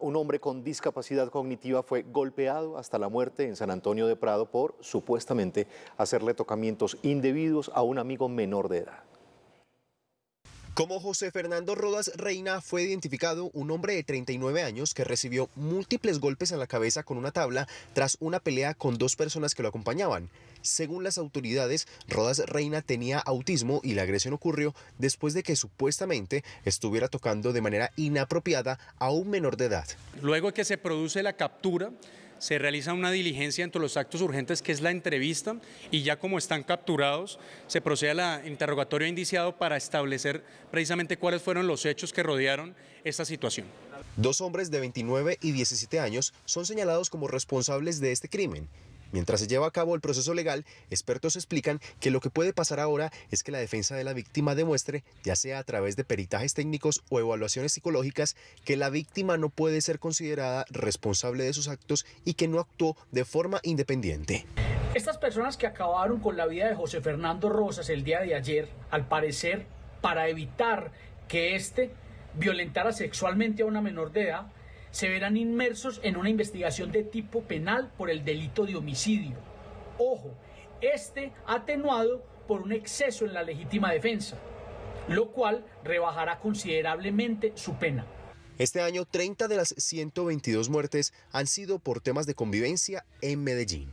Un hombre con discapacidad cognitiva fue golpeado hasta la muerte en San Antonio de Prado por supuestamente hacerle tocamientos indebidos a un amigo menor de edad. Como José Fernando Rodas Reina fue identificado un hombre de 39 años que recibió múltiples golpes en la cabeza con una tabla tras una pelea con dos personas que lo acompañaban. Según las autoridades, Rodas Reina tenía autismo y la agresión ocurrió después de que supuestamente estuviera tocando de manera inapropiada a un menor de edad. Luego que se produce la captura, se realiza una diligencia entre los actos urgentes, que es la entrevista, y ya como están capturados, se procede a la interrogatorio indiciado para establecer precisamente cuáles fueron los hechos que rodearon esta situación. Dos hombres de 29 y 17 años son señalados como responsables de este crimen Mientras se lleva a cabo el proceso legal, expertos explican que lo que puede pasar ahora es que la defensa de la víctima demuestre, ya sea a través de peritajes técnicos o evaluaciones psicológicas, que la víctima no puede ser considerada responsable de sus actos y que no actuó de forma independiente. Estas personas que acabaron con la vida de José Fernando Rosas el día de ayer, al parecer, para evitar que éste violentara sexualmente a una menor de edad, se verán inmersos en una investigación de tipo penal por el delito de homicidio. Ojo, este atenuado por un exceso en la legítima defensa, lo cual rebajará considerablemente su pena. Este año 30 de las 122 muertes han sido por temas de convivencia en Medellín.